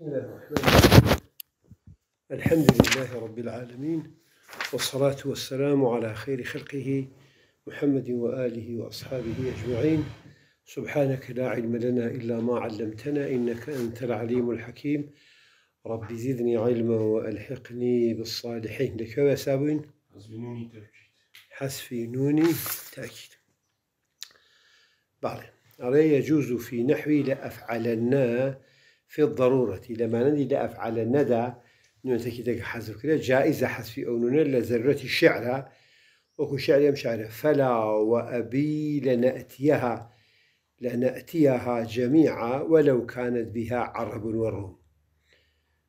بسم الله الرحمن الرحيم الحمد لله رب العالمين والصلاة والسلام على خير خلقه محمد وآله وأصحابه أجمعين سبحانك لا علم لنا إلا ما علمتنا إنك أنت العليم الحكيم رب زدني علما وألحقني بالصالحين لك وسابين حسفي نوني تأكيد بعد علي يجوز في نحوي لأفعلنا لا في الضرورة لما ندي لأفعل الندى نوتكي دك حذف كده جائزة حذفي أو نون لزرورة الشعر وكو شعر يمشعر فلا وأبي لنأتيها لنأتيها جميعا ولو كانت بها عرب وروم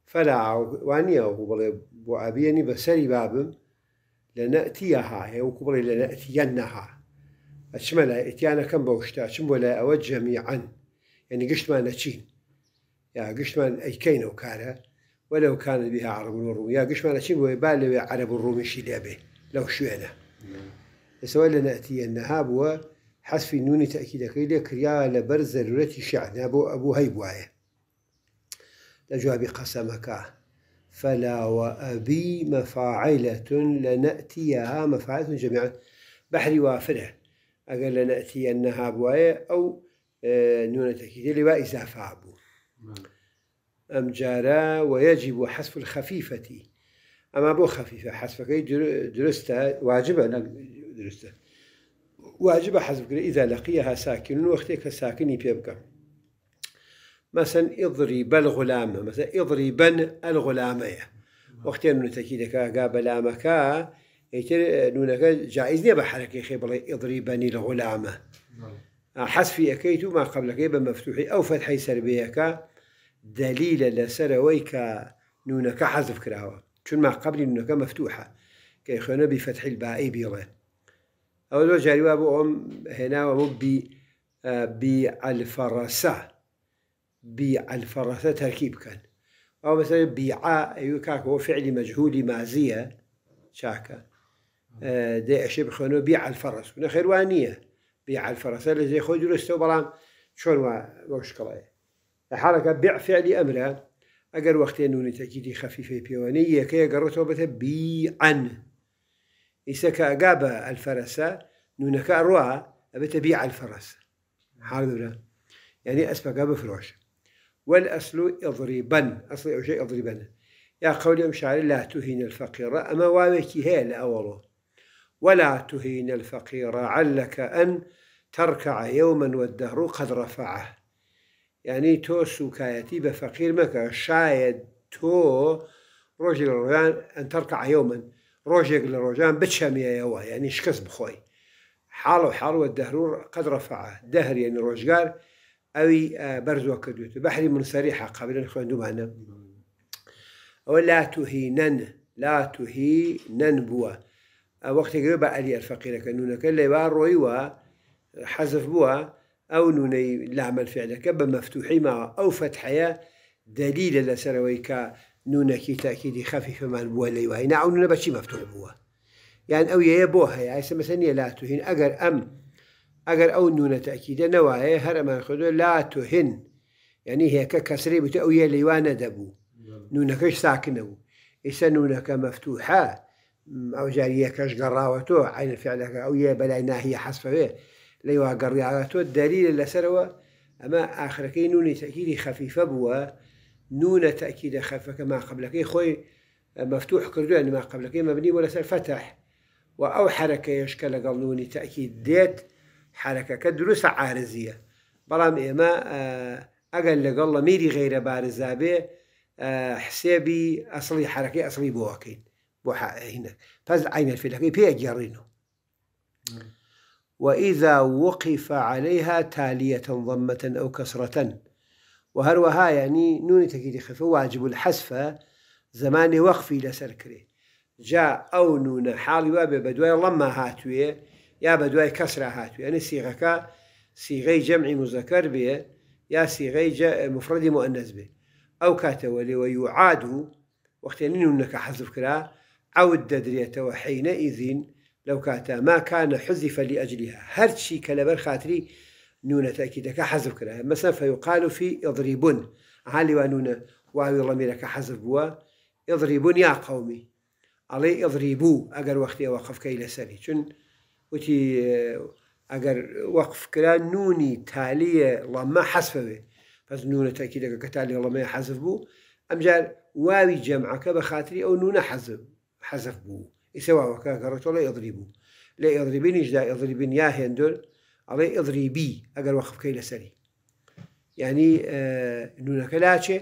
فلا وانيا وبلي وأبيني بسري باب لنأتيها هي وكبري لنأتينها أشملها إتيانا كم بوشتا شم أود جميعا يعني قشت ما نتشين يا قشمان اي و کارە ولو كان بها عرب الروم يا قشمان اشي چین بالي با عرب و شي لەبێ لەو شوێنە لەسەوە لە نەتیە نەها بووە حەسفی نونی تەکیدەکەی لێ کریا لە بەر زەرورەتی شعنا بۆ ابو هەی بواە لە فلا وأبي مفاعلة لنأتيها مفاعلة جميعا بحري وافرة أقل لنأتينها بواية أو آه، نون تأكيد لواء اذا عبوه نعم. ام جارا ويجب حذف الخفيفه اما بو خفيفه حذف كي درست واجب انا درست واجب حذف اذا لقيها ساكن واختك ساكن يبقى مثلا اضرب الغلام مثلا اضربا الغلاميه واختي نون تكيدك قابل امكا يتر نونك جائز نبا حركه خيب الله اضربني الغلامه نعم. حذفي اكيتو ما قبل يبقى مفتوحي او فتحي سلبيه دليل لسر ويك نونك حذف كراوة شون ما قبل نونك مفتوحة كي خونا بفتح الباء بيغا أول وجه أبو أم هنا ومو بي آه، بي الفرسة بي الفرسة تركيب كان أو مثلا بيع يوكاك أيوة، هو فعل مجهول مازية شاكا آه، دي أشب خونو بيع الفرس ونخير وانية بيع الفرسة اللي زي خود يرسته برام شون وشكلاه حالەکە بێعفعلی فعل ئەگەر وەختێن نونی تەکیدی خەفیفەی پێوانەی یەکە گەڕێتەوە بەتە بیعەن ئیسە کە ئەگا بە نونك أروع بتبيع الفرس بی ئەلفەرەسە يعني یعنی جاب فروش والأصل إضريبا أصل أو شيء إضريبا يا قول أم شعري لا تهين الفقير أما وامك هي لأوله ولا تهين الفقير علك أن تركع يوما والدهر قد رفعه يعني تو سوكايتي بفقير مكا شايد تو روجي لروجان أن تركع يوما روجي لروجان بتشمي يا يوا يعني شكس بخوي حالو حالو الدهرور قد رفعه دهر يعني روجار أوي برزو كديوتو بحري من صريحة قبل أن يخلون دمانا ولا تهي نن لا تهي نن بوا وقت قريبا علي الفقير كانو كلا يبار روي حذف بوا او نوني لعمل كب مفتوحي مع او يا دليل لسرويك نونكي تأكيدي خفيف مع البولي لي نعم نونا بشي مفتوح بوا يعني او يا بوها عيسى مثلا لا تهين اجر ام اجر او نون تأكيد نواهي هر ما خذوا لا تهن يعني هي كسري بتو او يا ليوانا دبو نعم. نونكش ساكنه إسا نونك مفتوحة أو جارية كش قراوته عين فعلك أو يا بلا حصفه حسفه سروا أما آخر كي نون تأكيد خفيفة بوا نون تأكيد خفيفة كما قبل كي خوي مفتوح كردو يعني ما كي مبني ولا سر فتح و ئەو حرەکەیشکە لەگەڵ نونی تاکی دێت حرەکەکە دروستە عارزیە بەڵام ئێمە ئەگەر آه، ميري غير بارزة به آه، حسابي أصلي حركة أصلي بواكين بۆکەین هنا فاز عين عینەفیلەکەی پێگەڕین و. وإذا وقف عليها تالية ضمة أو كسرة وهروها يعني نون تكيد خف واجب الحسفة زمان وقفي لسركري جاء أو نون حالي واب بدوي لما هاتوي يا بدواي كسرة هاتوي يعني سيغكا سيغي جمع مذكر به يا سيغي مفرد مؤنث به أو كاتولي ويعاد وقت يعني نونك حذف كرا عود الددرية وحينئذ لو كانت ما كان حذف لأجلها هر شيء كلبر خاتري نونة تأكيدة كحذف كرا مثلا فيقال في اضربون علي ونونة واوي الله ميرك حذف بوا اضربون يا قومي علي اضربوا أجر وقت وقف كي لسري شن وتي أجر وقف كلا نوني تالية الله ما حذفه بس نونة تأكيدة كتالي الله ما حذف بو أمجال واوي جمعك بخاتري أو نونة حذف حذف بو يسوى وكا قررت ولا يضربوا لا يضربني جدا يضربين يا هندل على يضربي أجر وقف كي سري يعني آه نونك لاتشي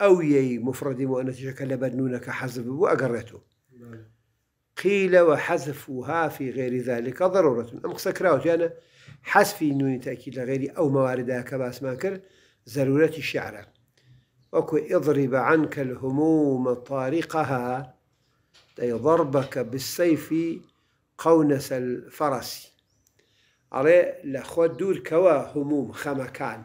أو يي مفرد وأنا تشكل بد نونك حذف وأجرته نعم. قيل وحذفها في غير ذلك ضرورة أم سكراوت يعني حذف نون تأكيد لغير أو مواردها كباس ماكر ضرورة الشعر أكو اضرب عنك الهموم طارقها أي ضربك بالسيف قونس الفرس ئەڵێ لە دور كوا هموم خمكان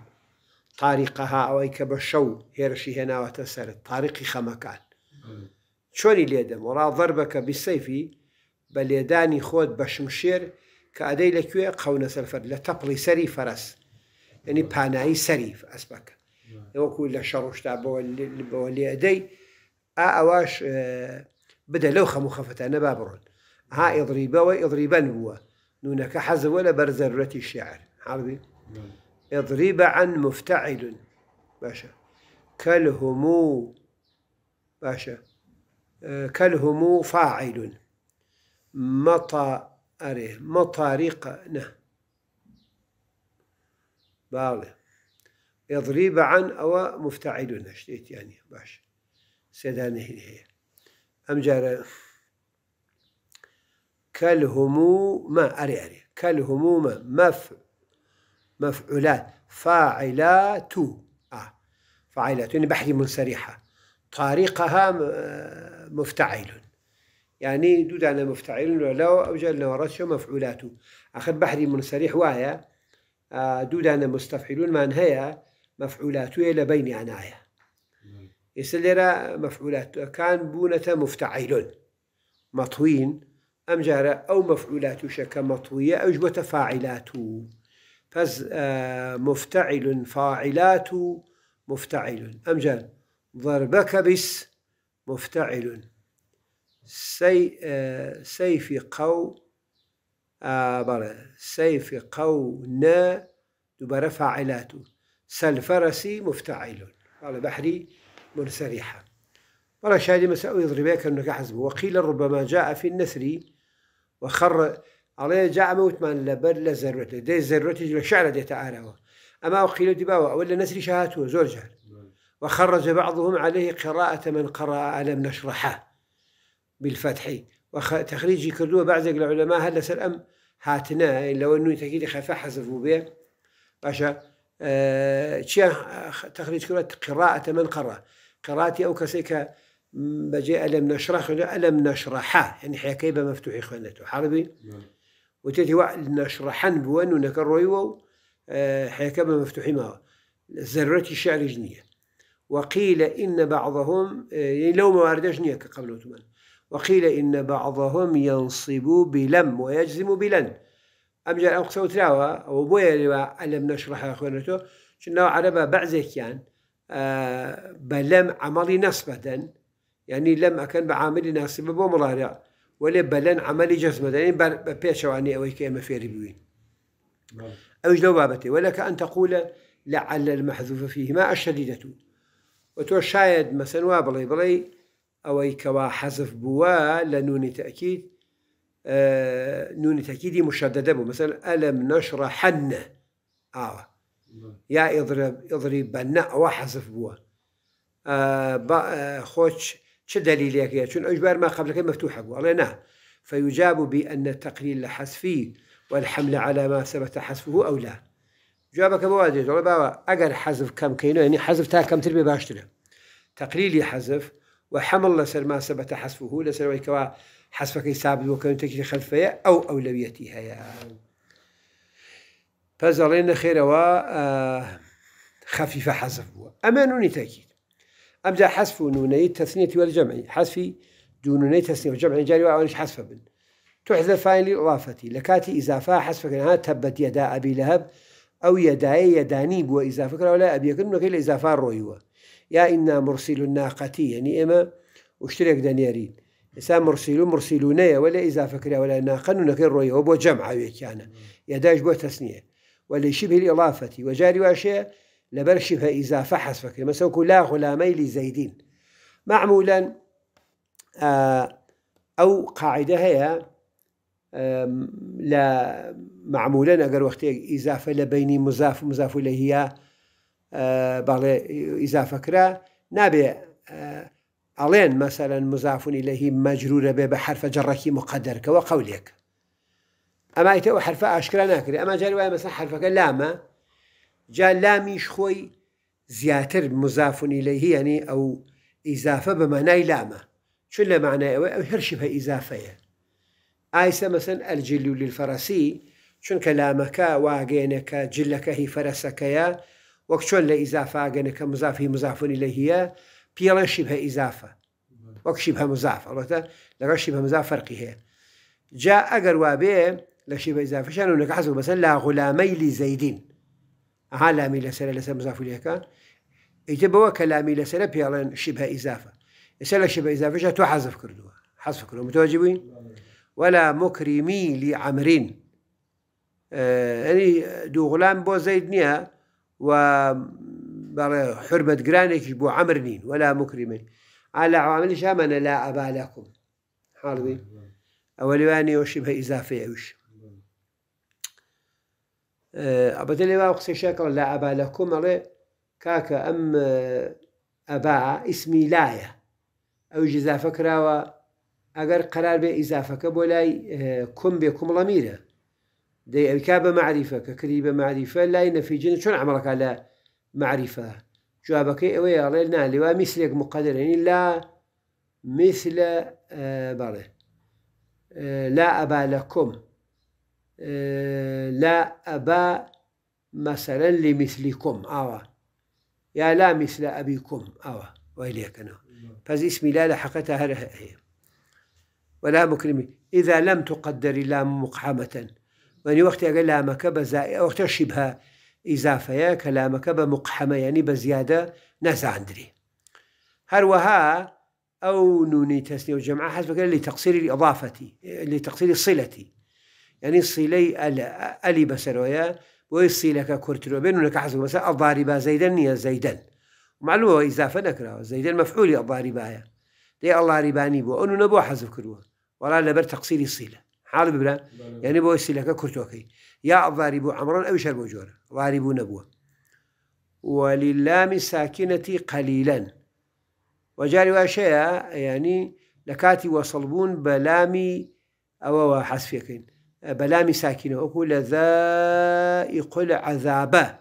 تاریقەها أو أي كبشو هيرشي هنا وتسر سەر خمكان شوني چۆنی لێدەم ضربك بالسيف بل يداني خود بشمشير كأدي شمشێر کە ئەدەی لتقلي سري فرس يعني باناي سەری فەرس ینی پانایی تعبوا اللي أدي لە شەڕشتا بدە لو خمو خفت أنا بڕۆن ها إضريبا وإضريبا هو نونك حز ولا بەرزەرەتی الشعر عربي إضريبا عن مفتعل باشا كالهمو باشا آه، كالهمو فاعل مطا أريه مطاريق نه بالي يضرب عن أو مفتعل نشتيت يعني باش سيدانه هي أم جارة كالهموم أري أري كالهموم مف مفعولات فاعلات آه فاعلات يعني بحري منسرحة طريقها مفتعل يعني دودانا مفتعل أوجد لنا ورشه مفعولات أخذ بحري منسرح وايا آه، دودانا مستفعلون من هي مفعولاته لبين عنايه ئێستا مفعولات كان بونة مفتعل مطوين أم جارة أو مفعولات شك مطوية أو جبت فاعلات فز آه، مفتعل فاعلات فاعلات أم جارة ئەمجار ضربەکە مفتعل سي آه، سيف قو آه بلى قو نا دبر فاعلات سلفرسي مفتعل بحري منسرحة شاهد ما مساوي ضربيك أنك حزب وقيل ربما جاء في النثر وخر على جاء موت من لبر لزرة دي زروت شعر دي تعالوا أما وقيل دباوة ولا نثر شهاته زور وخرج بعضهم عليه قراءة من قرأ ألم نشرحه بالفتح وتخريج كردوه بعض العلماء هل سلام هاتنا لو أنه تكيد خفا حذفوا به باشا آه, آه، تخريج قراءة من قرأ قراءتي او كسيكا بجي الم نشرح الم نشرح يعني حكايه بمفتوح خوانته حربي نعم. وتتي نشرحن بوان ونكرويو آه، حكايه مفتوح ما ذره الشعر جنيه وقيل ان بعضهم آه، يعني لو ما واردش نيه قبل وتمان وقيل ان بعضهم ينصب بلم ويجزم بلن ام جاء او قسوت او بويا الم نشرح اخوانته شنو عربه بعزك يعني بەلەم عملی نەسبەدەن ینی لەم ئەکەن بە عاملی ناسیبە بۆ مڕارە وەێ بەلەن عملی جەزمەدەنی بە پێشەوانی ئەوەی کە ئێمە فێری بووین ئەوش لەو بابتي ولك ئەن تەقولە لعل المحذوف فيهما الشديدة وتو شاید مثلا وا بڵێ بڵێ ئەوەی کەوا حەزف بووە لە نونی تأکید اه، نونی تەکیدی مشددە بوو مثلا ئەلم نشر حەنە ئاوە آه. یا اضرب اضرب بنا او حذف بووە خۆچ چه دلیلێکەیە چون ئەوش بارما قبلەکەی مفتوحە بوو ئەڵێ نا فيجاب بأن التقليل لحذفي والحمل على ما ثبت حذفه أو لا جوابك بوادر والله باوا أجر حذف كم كينو يعني حذف تا كم تربي باشتره تقليلي حذف وحمل لسر ما ثبت حذفه لسر ويكوا حذفك يسابد وكان تكري خلفية أو أولويتها يا يعني. پەزەڵێن نەخێرەوە آه، خەفیفە حەزف بووە ئەمە نونی تاکیید ئەمجا حەسف و نونەی تەسنیەتی وەرجەمعی حەسفی دوونەی تەسنی جەمع جاری ئەوش حذف بن تحذف فاين لاضافتي لكاتي إضافة حذف كانها تبت يدا أبي لهب أو يداي يداني بو إضافة كلا ولا أبي يكن اذا إضافة رويوة يا إنا مرسل الناقة يعني إما وشترك دنيارين إنسان مرسل مرسلونية ولا إذا فكرة ولا ناقة نقول رؤية وبو جمع يعني يداش بو تسنية ولشبه الإضافة وجار واشية لبر شبه إضافة حذفك مثلا لا غلامي لزيدين معمولا اه، أو قاعدة هي لا معمولا أجر وقت إضافة لبيني مزاف مزاف إليه اه، بله إضافة كرا نبي اه، ألين مثلا مزاف إليه مجرور بحرف جركي مقدر كوقولك اما ايتو حرف اشكرا ناكري اما جاري واي مثلا حرف لاما جا لاميش خوي زياتر مضاف اليه يعني او اضافه بمعنى لاما شو اللي معنى او هرشي بها اضافه ئایسە مەسن ئەلجلی و لیلفەرەسی جلك هي فرسك يا وقت فەرەسەکەیە وەک چۆن لە ئیزافاگەنەکە هي مزافنی اليه هیە بيلا شبه ئیزافە وقت شبه مزاف ئەڵەتە لغا شبه مزا فرقي هي جا ئەگەر وابێ لشي لكشيب إذا فشانوا بس لا غلامي لزيدين عالمي لسلا لسلا مضاف ليه كان يجبوا كلامي لسلا بيالن شبه إزافة لسلا شبه إزافة جاتوا حذف كردوا حذف كردوا متواجبين ولا مكرمي لعمرين آه يعني دو غلام بو زيد نيا و حرمة جرانك بو عمرين ولا مكرمين على عوامل شامنا لا أبا لكم حاضرين نعم. أولواني وشبه إزافة يوش آه، بەدەێ وا قسەشەکەڵ لە ئەبا لە کۆمەڵێ کاکە ئەم ئەبا آه، ئیسمی لایە ئەو ژزافە کراوە ئەگەر قرار بێ ئیزافەکە بۆ لای کم آه، كم کومڵە میرە دەی ئەوکا معرفة معریفە معرفة کردی بە معریفە شون نەفیجن على معرفة جوابك إيه ويا ئەوەی ئەڵێ نا لێوا میسلێک مقدرێنی لا مثل آه لا أبا لكم لا أبا مثلا لمثلكم أوا يا لا مثل أبيكم أوا وإليك أنا فاز اسمي لا لحقتها هي ولا مكرمي إذا لم تقدر اللام مقحمة وأني وقت أقول لامك بزائي وقت شبه إضافة كلامك بمقحمة يعني بزيادة ناس عندري هروها أو نوني تسنية وجمعة حسب لتقصير الإضافة لتقصير صلتي يعني صيلي ألي بسرويا ويصي لك کورتترۆ بێن و نەکە حەزمەسە ئەڵباری با يا نییە زەیدەن معلومەوە ئیزافە نەکراوە زەیدەن مەفعولی يا دي الله رباني بو أنو نبو حەزم کردووە ولا لبر تەقسیری سیلە حال ببرا يعني بو يصي لك یا ئەڵباری بۆ ئەمڕۆن ئەو شەر بۆ جۆرە واری بوو نەبووە وەلیلامی ساکینەتی قەلیلەن وەجاری واشەیە ینی لە کاتی وەسەڵبوون بە لامی بلامي ساكنة أقول ذائق العذاب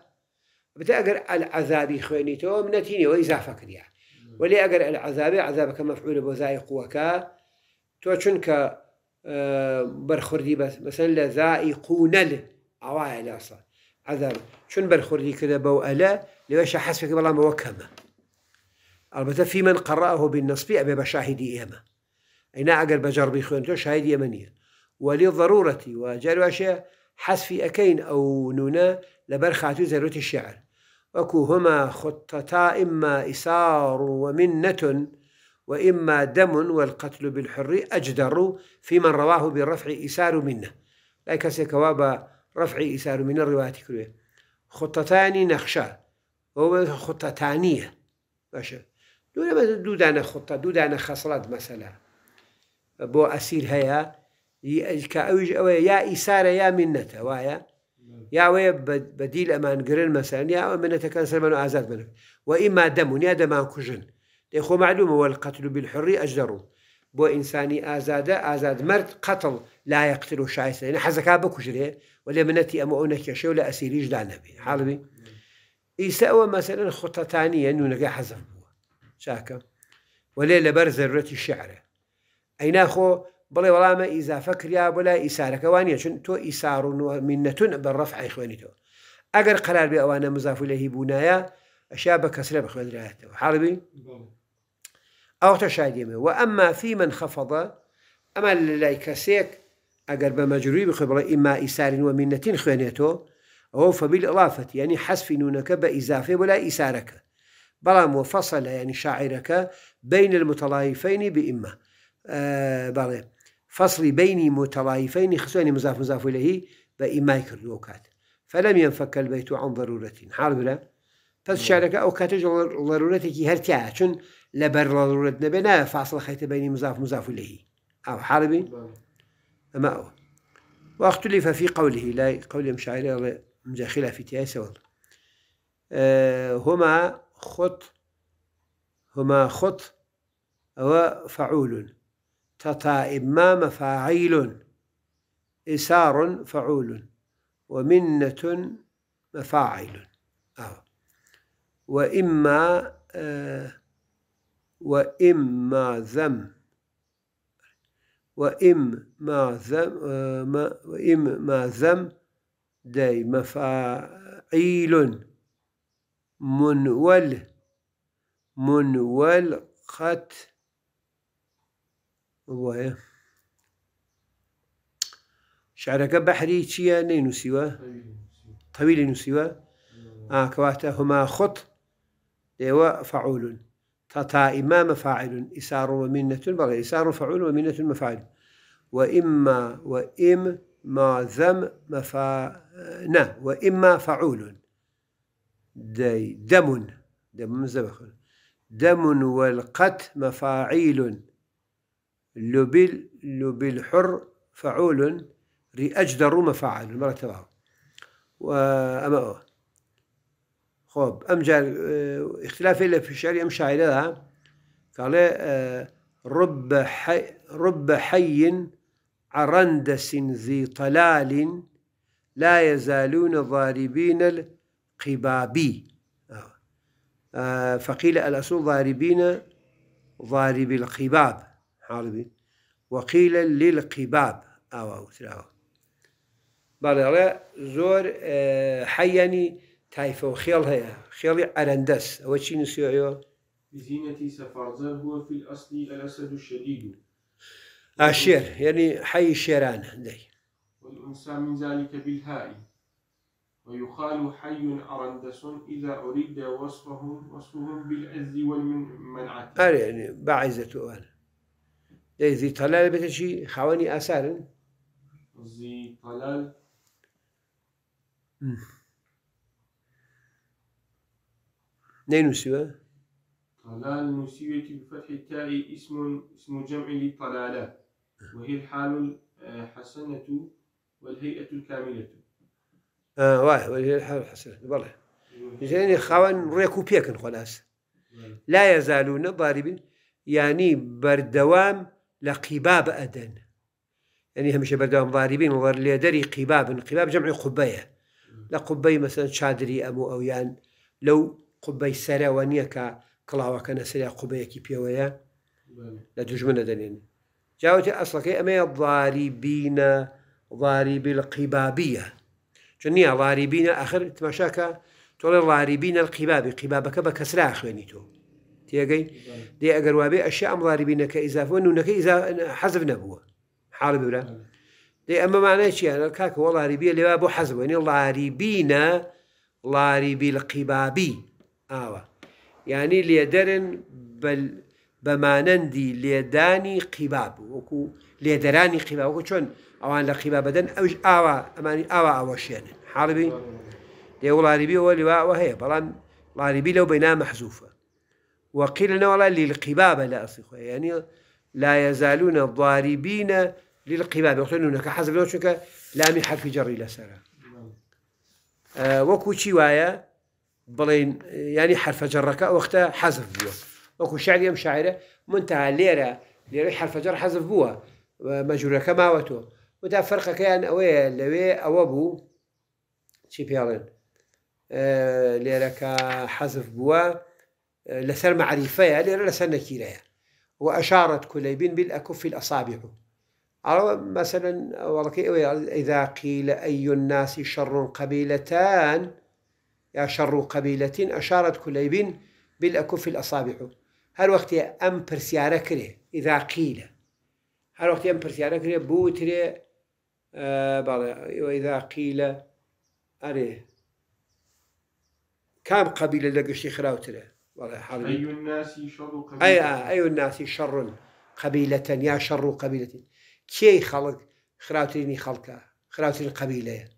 بدي أقر العذاب خويني تو من تيني وإزافة كريا ولي أقر العذاب عذاب كمفعول بذائق وكا تو شنك آه، برخوردي بس مثلا لذائقون ل عوائل أصلا عذاب شن برخوردي كذا بو ألا لوش أحس فيك بالله موكمة البته في من قرأه بالنصب أبي بشاهدي إيما أي نا أقر بجربي خويني تو شاهدي يمنيه ولضرورة وجار حس حذف أكين أو نونا لبرخات ذروة الشعر وكو هما خطتا إما إسار ومنة وإما دم والقتل بالحر أجدر في من رواه بالرفع إسار منه لا كسي كواب رفع إسار من الرواية كلها خطتان نخشى هو خطتانية باشا دو دانا خطة دو دانا خصلات مثلا بو أسير هيا کە يا ئەوەیە يا ئیسارە یا منەتە يا یاوەیە بەدیل ئەمان گرن مەسەرن يا ئەو منەتەکان سەرمان و ئازاد بن و يا دەمونیا يا کوژن معلومة والقتل قەتل و بو ئەجدەڕوو أزاد أزاد مرت قتل مرد قەتڵ لا یەقتل و شایستێن حەزەکە بکوژرێ و لێ يا ئەمە ئەو نەکێشە و لە ئەسیریشدا نەبێ حاڵبی ئیسە ئەوە مەسەرن خوتەتانیە نونەگە حەزم بووە چاکە وەلێ الشعر زەرەتی شعرە بڵێ وەڵامە ئیزافە کریا بۆ لای ئیسارەکەوانە چون تۆ ئیسار و منەتون بە ڕفعی خوێنیتەوە ئەگەر قرار بێ ئەوانە مزاف لەهی بوونایە ئەشیا بە کەسرە بخوێنراتەوە حڵبی ئەو تە شادیێمە و ئەمما فی من خەفەڵە ئەمە لە لای کەسێک ئەگەر بە مەجروی بخێ بڵێ ئیما ئیسارین وە منەتین خوێنێتەوە ئەو فبیل ئەلافەت ینی حەسفی نونەکە بە ئیزافێ بۆ لای ئیسارەکە بەڵام فصلي بين متضايفين خصوصا مزاف مزاف إليه بإيماي يكر وكات فلم ينفك البيت عن ضرورة حرب لا أو شارەکە ئەو هل ڕەرورەتێکی هەرتیاە چون ضرورتنا بنا فاصل خيط بين مزاف مزاف إليه أو حربین أما أو واختلف في قوله لای قولم شاعرێڵێ مجا خلافیتیای أه هما خط هما خط وفعول فعول تطائب ما مفاعيل إسار فعول ومنة مفاعل آه. وإما آه وإما ذم وإما ذم آه ما وإما ذم داي مفاعيل منول منول قتل شعرك بحري سوا طويل نينو سوا آه كواتا هما خط خوت فعول فعولون تطائما مفاعل إسار ومنة بغي إسار فعول ومنة مفاعل وإما وإم ما ذم مفا نه وإما فعول دي دم دم زبخ دم والقت مفاعيل لوبيل لوبيل حر فعول رأجدر مفعل المرة تبعه وأما خوب أم جال اختلاف إلا في الشعر أم شاعر لها قال آه، رب حي رب حي عرندس ذي طلال لا يزالون ضاربين القبابي آه، آه، فقيل الأصول ضاربين ضارب القباب حاربي وقيل للقباب أو أو بلى زور حياني تايفه وخيل هي خيل ارندس او شي نسيو ايو بزينتي سفارزر هو في الاصل الاسد الشديد اشير يعني حي الشيران دي والانسى من ذلك بالهاء ويقال حي ارندس اذا اريد وصفه وصفه بالعز والمنعه اري يعني بعزته زي طلال بتشي خواني أثر زي طلال نين سوى طلال نسيت بفتح التاء اسم اسم جمع لطلالة وهي الحال الحسنة والهيئة الكاملة آه واه وهي الحال الحسنة والله يعني خوان ريكو بيكن خلاص لا يزالون ضاربين يعني بردوام لە قیباب ئەدەن ئەنی يعني هەمیشە بەردەوام ضاریبین وەەر لێدەری قیبابن قیباب جمعی قوبەیە لە قوبەی مەسەن چادری ئەموو ئەویان لەو قوبەی سەرەوە نییە کە کڵاوەکە نەسەریا قوبەیەکی پێوەیە لە دژمنە دەنێن جاوتی ئەسڵەکەی ئەمەیە ضاریبینە ضاریبی لە قیبابیە چون نییە ضاریبینە ئەخر تماشاکە تۆڵێ ضاریبینە قیبابی قیبابەکە بە کەسرا خوێنی تۆ تێگەی دێ ئەگەر وابێ ئەشە ئەمڵاریبینەکە ئیزافەوە نونەکە حەزف نەبووە حاڵ بورە دێ ئەمەمانە چیانە کاکە وە لاریبیە لێوا بۆ حەزبوونی لاریبینە لاریبی لە قیبابی ئاوە یعنی لێدەرن بەمانەندی لێدانی قیباب وەکو لێدەرانی قیباوەکو چۆن ئەوان اوا قیبا بەدەن ئەوش ئاوا ئەمانی ئاوا ئاوەشێنن حاڵبی لێ وڵاریبی وە لێواوە بلان بەڵام لاریبی لو بەینا مەحزوفە وقيل والله للقبابة لا أصيخوا يعني لا يزالون ضاربين للقبابة وقتلون كحزب لو لا لامي حرف إلى سرى آه وكو شوايا بلين يعني حرف جرك وقت حذف بوه وكو شعر يم شاعرة منتهى ليرة ليرة حرف جر حذف بوا مجرور كما وتو ودا فرق كان يعني أوي لوي أو أبو شي بيالين آه ليرة كحذف بوه لسر معرفة يعني، أنا لسر نكيرة يعني. وأشارت كليب بالأكف الأصابع مثلا إذا قيل أي الناس شر قبيلتان يا شر قبيلة أشارت كليب بالأكف الأصابع هل وقت أم برسيارة كره إذا قيل هل وقت أم برسيارة كره بوتره آه وإذا قيل أري كم قبيلة لقشتي خراوتره أي الناس شر قبيلة أي, أي الناس شر قبيلة يا شر قبيلة كي خلق خراوتيني خلقا خراوتيني قبيلة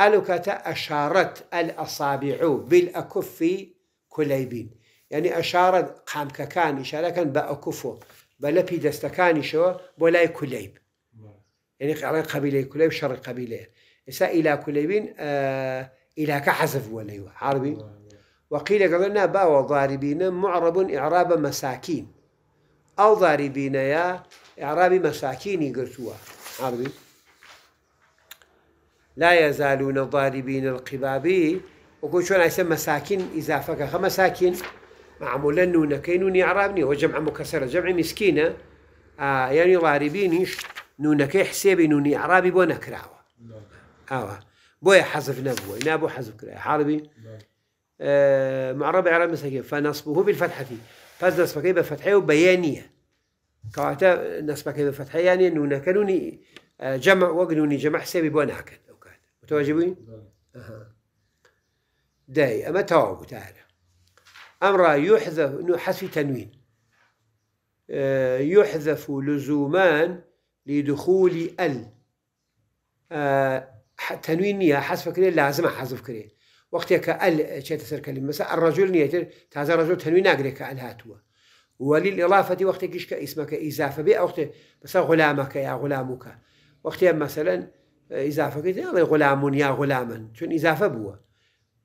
ألوكتا أشارت الأصابع بالأكف كليبين يعني أشارت قام كان إشارة كان بأكفه بلبي دستكاني شو بولاي كليب يعني على قبيلة كليب شر قبيلة إسا إلى كليبين آه إلى كحزف وليو عربي وقيل قلنا با وضاربين معرب إعراب مساكين أو ضاربين يا إعراب مساكين قرتوا عربي لا يزالون ضاربين القبابي وكل شو نعيش مساكين إذا كخ مساكين معمولا نون كينون إعرابني وجمع مكسرة جمع مسكينة آه يعني ضاربينش نون كي حسابي نون إعرابي بو نكراوة نعم. آه بويا حذف نبوي نابو حذف كراوة عربي نعم. آه، مع ربع على مساكين فنصبه بالفتحة فاز كيف إيه؟ بفتحية وبيانية كواتا كيف إيه؟ بفتحية يعني أنه كانوني آه، جمع وقنوني جمع حسابي بوانا حكا أو كان متواجبين؟ أه. داي أما تواب تعالى أمر يحذف أنه حذف تنوين آه، يحذف لزومان لدخول ال تنوين يا حذف كريه لازم حذف كريه وقتی که ال چه تسر کلمه مثلا الرجل نیتر تازه رجل تنوی نگری که ال هاتوا ولی الاضافه وقتی کش که که اضافه بی وقتی مثلا غلامك یا غلامك وقتی مثلا اضافه کردی الله غلام یا غلاما چون اضافه بوه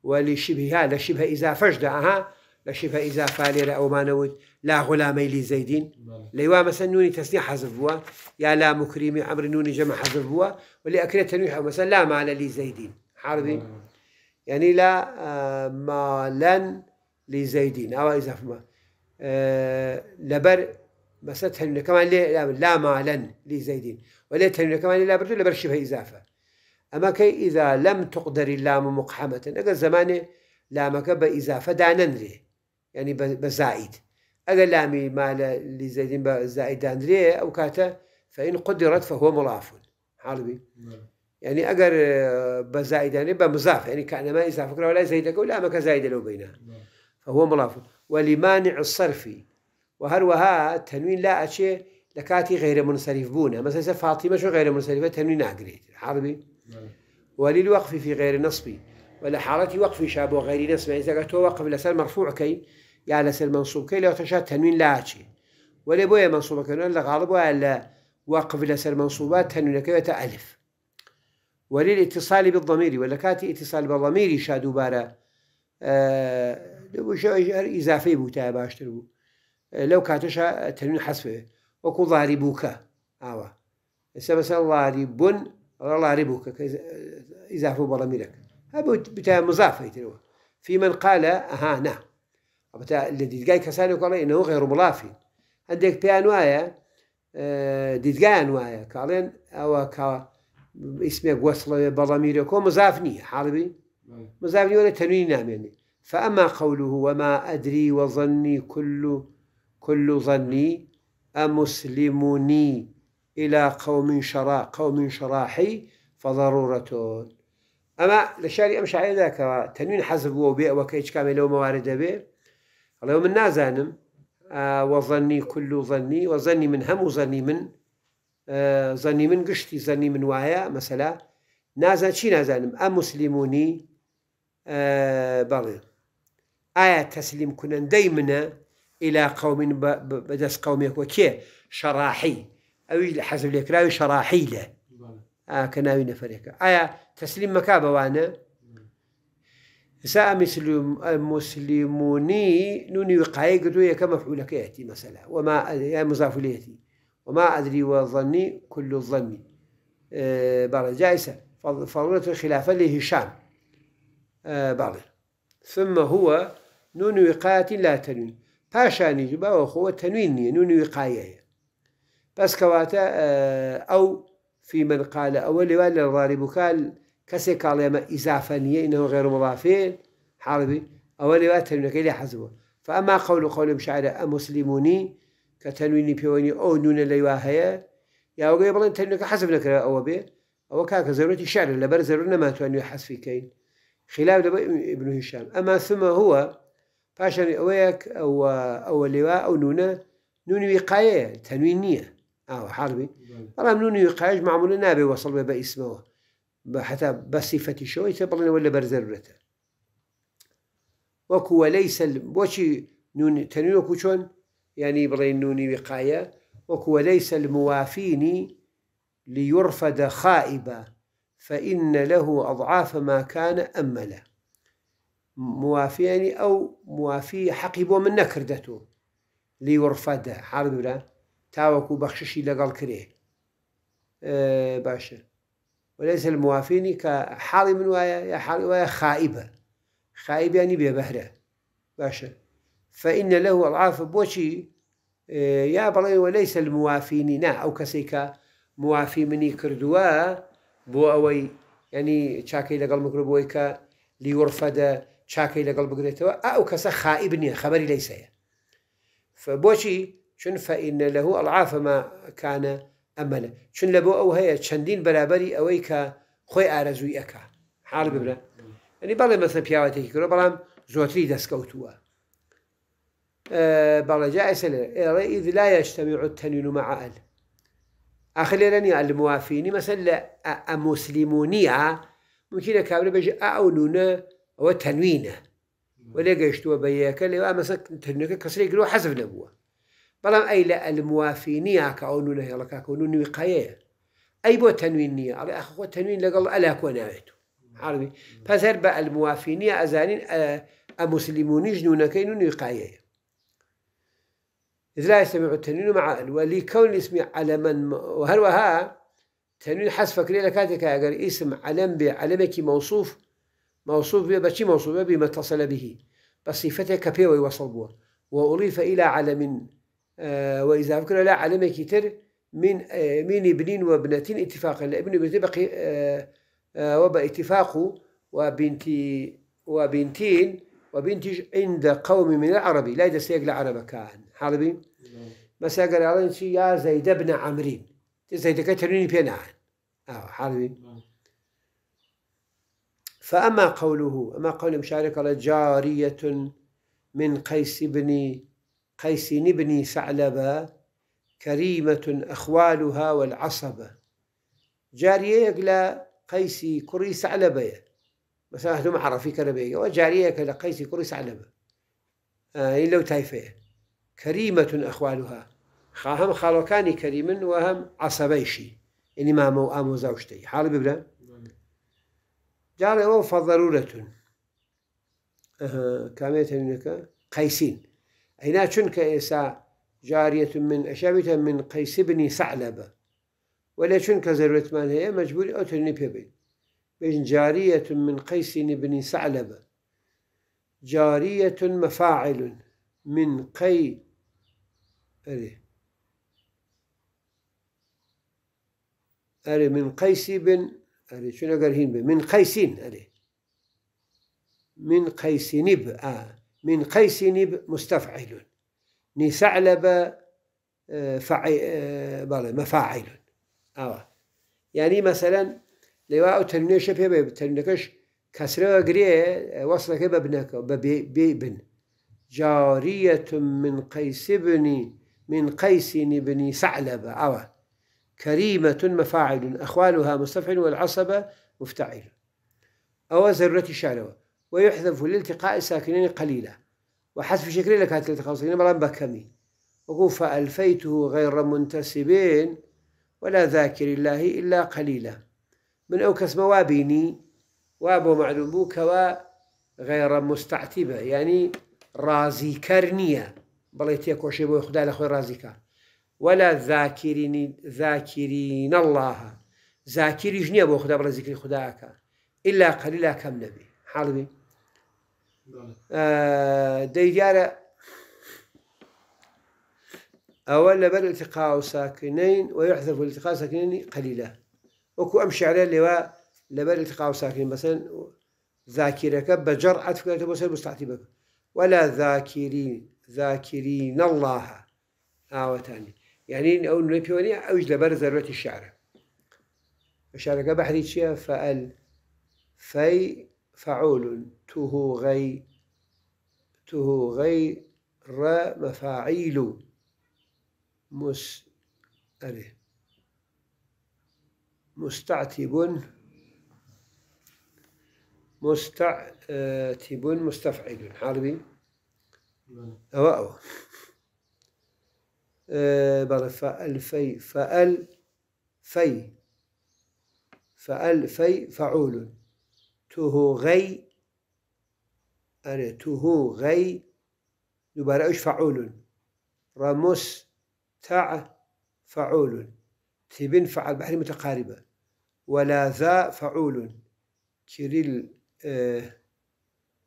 ولی شبهها لشبه اضافه أها لشبه اضافه لرا او مانوت لا غلامي لزيدين ليوا مثلا نوني تسنيع حذف بوه يا لا مكرمي عمر نوني جمع حذف بوه ولي اكرت تنويح مثلا لا مال لزيدين حاربي يعني لا آه، مالا لزيدين أو فما لبر مثلا تهنون كمان لا مالا لزيدين ولا تهنون كمان لا برد لبر شبه إضافة أما كي إذا لم تقدر اللام مقحمة زمان لا لامك بإزافة دانن لي يعني بزائد أقل لامي مال لزيدين بزائد دانن لي أو كاته فإن قدرت فهو مضاف عربي يعني أجر آه، بزايده يعني بمضاف يعني كأنما إذا فكر ولا زيدك ولا مك زايد لو بينها فهو مضاف ولمانع الصرف وهر وها التنوين لا أشي لكاتي غير منصرف بونا مثلا فاطمة شو غير منصرفة تنوين أجريت عربي وللوقف في غير نصب ولا حالتي وقف شاب وغير نصب يعني إذا وقف لسان مرفوع كي يا لسان منصوب كي لو تشاء تنوين لا أشي ولا بويا منصوبة كنا لا غالب ولا وقف لسان منصوبات تنوين كي ألف وللاتصال بالضمير ولكاتي اتصال بالضمير شادو بارا دوش آه، اضافه بو تا باشتر بو آه، لو كاتشا تنوين حسفه وكو ضاربوكا اوا مثلا ضارب ضاربوكا آه، اضافه بالضميرك هبو بتا مضاف في من قال نا بتا الذي جاي كسالي قال انه غير ملافي عندك بيانوايا وايا ديتجان وايا قالين او كا اسمك وصل بضمير مضاف مزافني حالبي نعم. مزافني ولا تنوين ناميني فأما قوله وما أدري وظني كل كل ظني أمسلمني إلى قوم شرا قوم شراحي فضرورة أما لشاري أمشي على ذاك تنوين حزب وبيع وكيش كامل لو موارد به الله من نازانم آه وظني كل ظني وظني من هم وظني من زني من قشتي زني من وایە مەسەلا نازا چی نازانم ئەم مسللیمونی بەڵێ ئایا تەسلیم کوونەندەی منە ئیلا قومین بەدەست قومێکوە کێ شەڕاحی ئەوی لە حەزب لێکراوی شەڕاحی لە کە ناوی نەفرێکە ئایا تەسلیم مەکا بەوانە سا مسللیمونی نونی وقاایی گردوو یەکە يأتي مثلا وما يا مزافولەتی وما أدري وظني كل الظن آه، بعد جائزة فضلة الخلافة لهشام آه، بعد ثم هو نون وقاية لا تنوين باشاني جبا وخوة تنوين نون وقاية بس كواتا آه، أو في من قال أول وال الضارب قال كسي قال يما إزافة نية إنه غير مضافين حاربي أول وال تنوين كيلي حزبه فأما قول قول شاعر أمسلموني كتنويني بيوني أو نون اللي واهية يا وجا يبلن تنو كحسب نكرة أو بي أو كاك زرورة الشعر اللي برز زرورة ما تو أنو حسفي كين خلاف دب ابن هشام أما ثم هو فعشان أوياك أو أو اللي واه أو نونة نون وقاية تنوينية أو آه، حربي نوني نون وقاية معمول نابي وصل بباء اسمه حتى بصفة شوي تبلن ولا برز وكو ليس بوشي نون تنوينه كوشون يعني برينوني وقاية وكو ليس الموافيني ليرفد خائبا فإن له أضعاف ما كان أمله موافيني يعني أو موافي حقيبو من نكردته ليرفد حال تاوكو بخششي لقل كريه أه، باشا وليس الموافيني كحالي من ويا يا حالي ويا خائبة خائب يعني بيبهرة باشا فإن له أضعاف بوشي آه، يا بڵێ وليس الموافيني نا أو كسيكا موافي مني كردوا بو أوي يعني شاكي لەگەڵ مکربەوەی کە شاكي چاکەی لەگەڵ أو ئەو کەسە خبري ليس خبری لەیسەیە فبۆچی چون فەئینە لە هو ئەڵعافەمە کانە ئەمەە چون لە بۆ ئەو هەیە چەندین بەرابەری ئەوەی کە خۆی ئارەزووی حال ببرا يعني بەڵێ مثلا پیاوەتێکی کرۆ بەڵام زۆتری دسكوتوا آه، برجاء سلا إذ لا يجتمع التنين مع أل أخلي لني الموافين مثلا المسلمونية ممكن كابل بجي أعلون وتنوينه ولا قشتوا بياك اللي مثلا تنوك كسر يقولوا حذف نبوه بلام أي لا الموافينية كأونونه يلا كأونون وقاية أي بو تنوينية على أخو تنوين لقال ألا كون عيتو عربي فسر بقى الموافينية أزانين المسلمون آه، يجنون كينون وقاية إذ لا يستمع التنين مع ال ولكون الاسم علما وهل وها تنوين حسب كليلة كاتك أجر اسم علم بعلمك موصوف موصوف بشي موصوف بما اتصل به بصفتك بيوي ويوصل به وأضيف إلى علم آه، وإذا فكر لا علمك تر من آه، من ابن وابنة اتفاقا لابن وابنة بقي آه, آه، وباتفاق وبنتي وبنتين وبينتج عند قوم من العرب لا يدسيق العرب كان عربي نعم. بس قال على يا زيد بن عمري زيد كتريني بينعن أو عربي فأما قوله أما قول مشارك على جارية من قيس بن قيس بن ثعلبة كريمة أخوالها والعصبة جارية لا قيس كري ثعلبة مساحة ما عرف في كلمة إيه؟ وجارية كلقيس كرس علمة آه إلا وتايفة كريمة أخوالها خالو خالوكاني كريم وهم عصبيشي إني ما مو آمو زوجتي حال ببلا جاري هو فضرورة أه. منك قيسين أين شنك إيسا جارية من أشابة من قيس بن ثعلبة ولا شنك زرورة من هي مجبور أتني بيبين بين جارية من قيس بن ثعلبة جارية مفاعل من قي أري أري من قيس بن أري شنو قالهين من قيسين أري من قيس نب آه من قيس نب مستفعل نثعلبة آه، فعي... آه، مفاعل آه. يعني مثلا لێوا ئەو تەنێشە پێ بێ تەنەکەش کەسرەوە گرێ وەسەکە بە بنەکە بە بێ بن جارية من قيس بنی من قيس بنی سعلبة أو كريمة مفاعل أخوالها مستفعل والعصبة مفتعل أو زرة شالوة ويحذف لالتقاء ساكنين قليلا وحذف شكل لك هات الالتقاء ساكنين مرام بكمي وقوف ألفيته غير منتسبين ولا ذاكر الله إلا قليلا من أو كسمة وابيني وابو معلوم بوكوا غير مستعتبة يعني رازي كرنية بليتي كوشي بو خدا لخوي رازي كار ولا ذاكرين ذاكرين الله ذاكري جنية بو خدا بلا ذكر خداك إلا قليلا كم نبي حالبي آه ديجارة أولا بل التقاء ساكنين ويحذف التقاء ساكنين قليلا وەکو شعر شارە لێوە لەبەر التقاو ساكن مثلا ذاكرك بجرعه جەڕعەت بکاتە بۆ سەر مستعتیبە ولا ذاکیری ذاکیری نەڵها آه، ئاوەتانی یعنی يعني ئەو او پەیوەنی ئەوش لەبەر زەرەتی الشعر شارەکە بەحری شيء فال في فعول تهو غي ر مفاعيل مس أليه. مستعتب مستعتب مستفعل عربي أو أيوة. أو أه، بل فأل في فأل في فعول تهو غي أنا تهو غي دوباره ايش فعول رمس تع فعول تبين فعل بحري متقاربه ولا ذا فعول كيريل آه،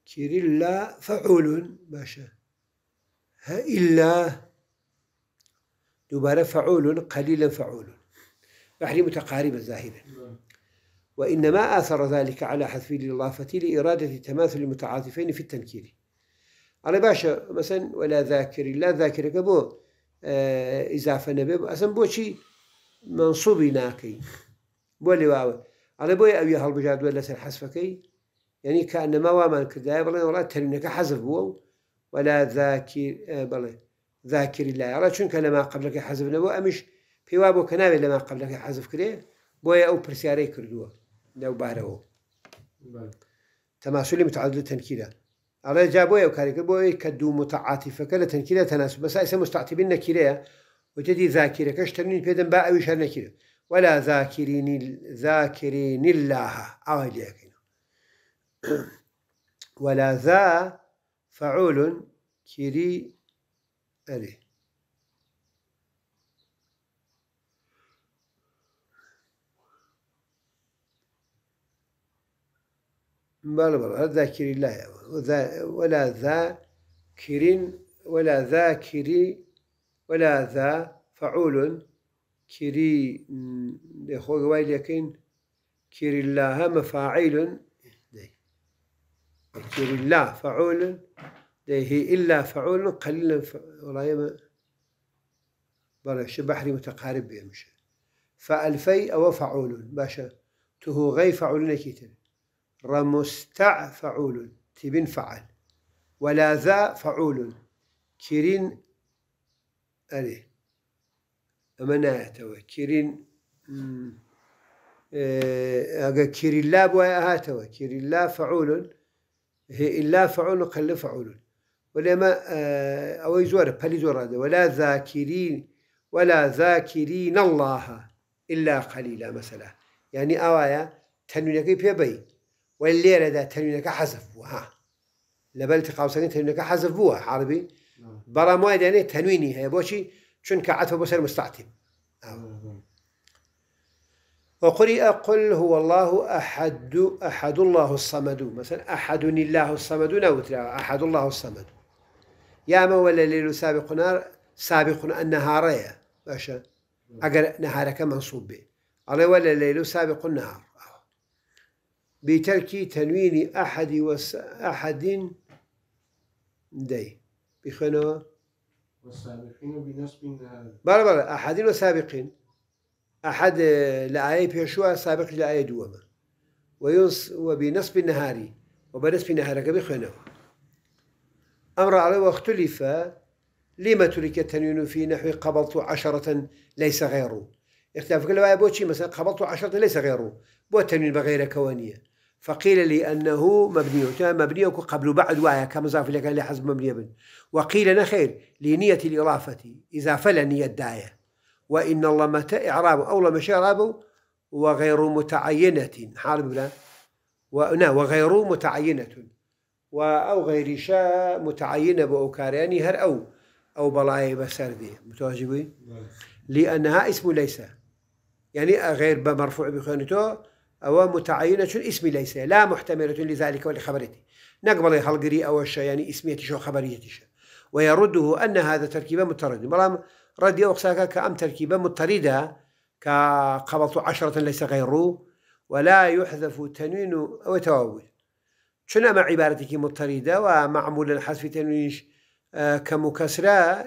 كيريلا فعول باشا ها إلا دوبارة فعول قليلا فعول بحري متقاربة ظاهرا وإنما آثر ذلك على حذف الإضافة لإرادة تماثل المتعاطفين في التنكير على باشا مثلا ولا ذاكر لا ذاكر كبو آه إضافة نبي أصلا بوشي منصوب ناكي بۆ لێواوە ئەڵێ بۆی ئەوی هەڵبژادووە لەسەر حەسفەکەی یعنی کانەما وامان کردایە بڵێ وڵات تەرینەکە حەزف بووە ولا بڵێ ذاکری لایڵە چونکە لەما قبلەکە حەزف نەوە ئەمیش پێوا بۆ کە ناوێت لەما قبلەکە حەزف کرێ بۆیە ئەو پرسیارەی کردووە لەو بارەوە تەماسولی متعاد لە تەنکیدا ئەڵێ جا بۆیە و کاریکە بۆی کە دوو متعاتیفەکە لە تەنکیدا تەناس بەسا ئێستا مستعتیبین نەکیرەیە وتدی ذاکیرەکەش تەنین پێدەم با ئەوی شار نەکیرە ولا ذاكرين ذاكرين الله أغليك آه، ولا ذا فعول كري أليه بل بل ذاكر الله ولا ذاكر ولا ذاكر ولا ذا فعول كيري لخوي واي لكن كيري الله مفاعيل دي كيري الله فعول دي هي إلا فعول قليلا ف... والله ما بلا بحري متقارب بيمشي فألفي أو فعول باشا تهو غي فعول نكيتر رمستع فعول تبين فعل ولا ذا فعول كيرين أليه كيرين ئەمە الله ئەگە کیریلا بواە الله فعول هي إلا فعول قل فعول ولما آه، أو يزور بل زور ولا ذاكرين ولا ذاكرين الله إلا قليلا مثلا يعني أوايا تنوينك بيبي والليلة ذا تنوينك حذف بوها لبل تقاوسين تنوينك حذف بوها عربي نعم. برا مواد يعني تنويني هي بوشي چونکە عەتە بسر مستعتب وقرئ قل هو الله أحد أحد الله الصمد مثلا أحد الله الصمد نوترا أحد الله الصمد يا ما ولا ليل سابق نار سابق النهار يا باشا أجر نهارك منصوب به على ولا ليل سابق النهار بترك تنوين أحد وس أحد دي بخنوه والسابقين بنسب بله بله أحدين وسابقين أحد لعاية بيشوى سابق لعاية دوما وينص وبنسب النهاري وبنسب نهارك بخنوه أمر على واختلف لما ترك التنوين في نحو قبضت عشرة ليس غيره اختلاف كل بوشي مثلا قبضت عشرة ليس غيره بو التنوين بغير كونية فقيل لي أنه مبني مبني قبل بعد وعيا كما زاف لك حزب مبني بن وقيل خير لنية الإضافة إذا فلا نية الداية وإن الله متى اعراب أو لم شرابه وغير متعينة حال بلا وغير متعينة أو غير شاء متعينة بأوكارياني هر أو أو بلاي بسردي دي متواجبي نعم. لأنها اسم ليس يعني غير بمرفوع بخانته أو متعينة اسمي ليس لا محتملة لذلك ولخبرته نقبل هالقري أو الشيء يعني اسمية شو خبرية شو ويرده أن هذا تركيبة مضطردة مرام ردي أقساك كأم تركيبة مضطردة كقبضت عشرة ليس غيره ولا يحذف تنوين أو تواول شنو مع عبارتك مضطردة ومعمول الحذف تنوين آه كمكسرة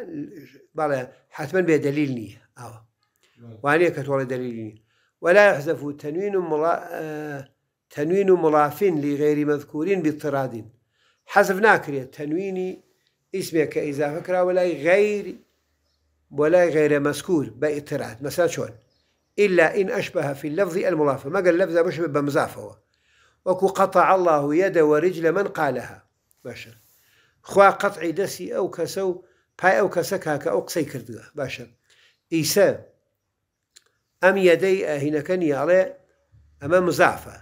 بلا حتما بدليل نية أو آه. نعم. وأنا كتولى دليل نية ولا يحذف تنوين مرا... آه، تنوين مضاف لغير مذكور باضطراد حذف ناكر تنويني اسمك إذا فكرة ولا غير ولا غير مذكور باضطراد مثلا شون إلا إن أشبه في اللفظ المضاف ما قال لفظ مشبه بمزافة وكو قطع الله يد ورجل من قالها باشا خوا قطع دسي أو كسو باي أو كسكها او قسي كردها باشا إيسا أم يدي هنا كان يرى أما مزافة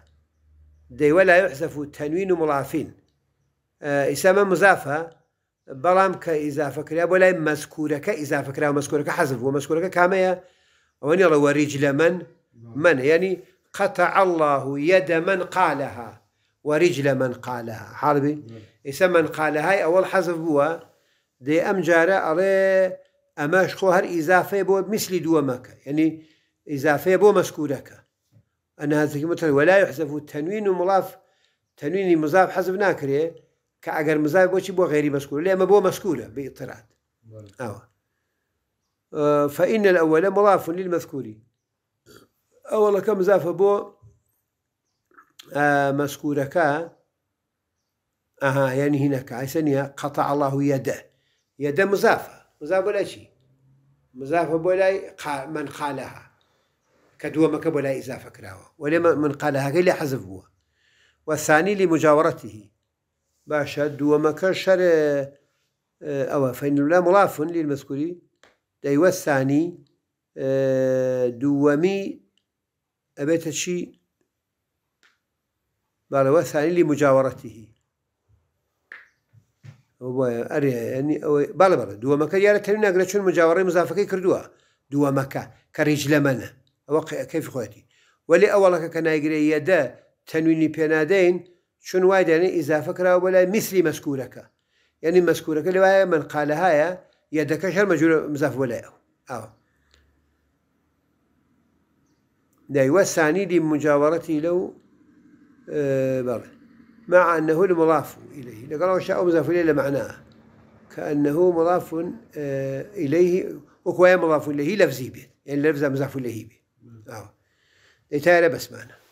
دي ولا يحذف التنوين مضافين آه، إسامة مزافة برام كإضافة كريا ولا مذكورة كإضافة كريا ومذكورة كحذف ومذكورة كامية ونرى ورجل من من يعني قطع الله يد من قالها ورجل من قالها حربي إسامة من قالها أول حذف هو دي أمجارة على أماش خو هر إضافة مثل دو مكة يعني إضافية بو مشكورك انا هذيك مثلا ولا يحذف التنوين مضاف تنوين مضاف حذف ناكري كأجر مضاف بوشي بو غير مشكور لا ما بو مشكورة باطراد آه فإن الأول مضاف للمذكور اولا كم زاف بو آه مشكورك أها يعني هناك عيسانيها قطع الله يده يده مزافه مزافه ولا شيء مزافه بولاي من قالها کە ما بۆ لای ئیزافە کراوە وەێمە من قالەهەکەی لە حەزب بووە وەسانی لی مجاوەڕەتی باشە دووەمەکە شەر ئەوە فەینلا مڵافن لی مەسکوری دەیوەستانی دووەمی ئەبێتە چی باڵەوە ثانی لی مجاوەڕەتی باڵە بەڵە دوا یارە يا ناگرە چون مجاوەڕی مزافەکەی مزافكي دووەمەکە دوا ڕیج كرجل منه ئەوە کەف خۆەتی وەلی ئەوەڵەکە کە نایگرێ یەدە تەنوینی پێنادەین چون وای دێنێ ئیزافە کراوە بۆ لای میسری يعني یعنی يعني اللي لەوایە من قالەهایە یەدەکە هەر مەجوورە مزاف بۆ آه. لای ئەو ئەوە دايوة سانيدي مجاورته آه، له مع أنه المضاف إليه لقال شاء مضاف إليه لمعناه كأنه مضاف آه، إليه وكوايا مضاف إليه لفزي به يعني لفظة مضاف إليه به آه. إتارة بس معنا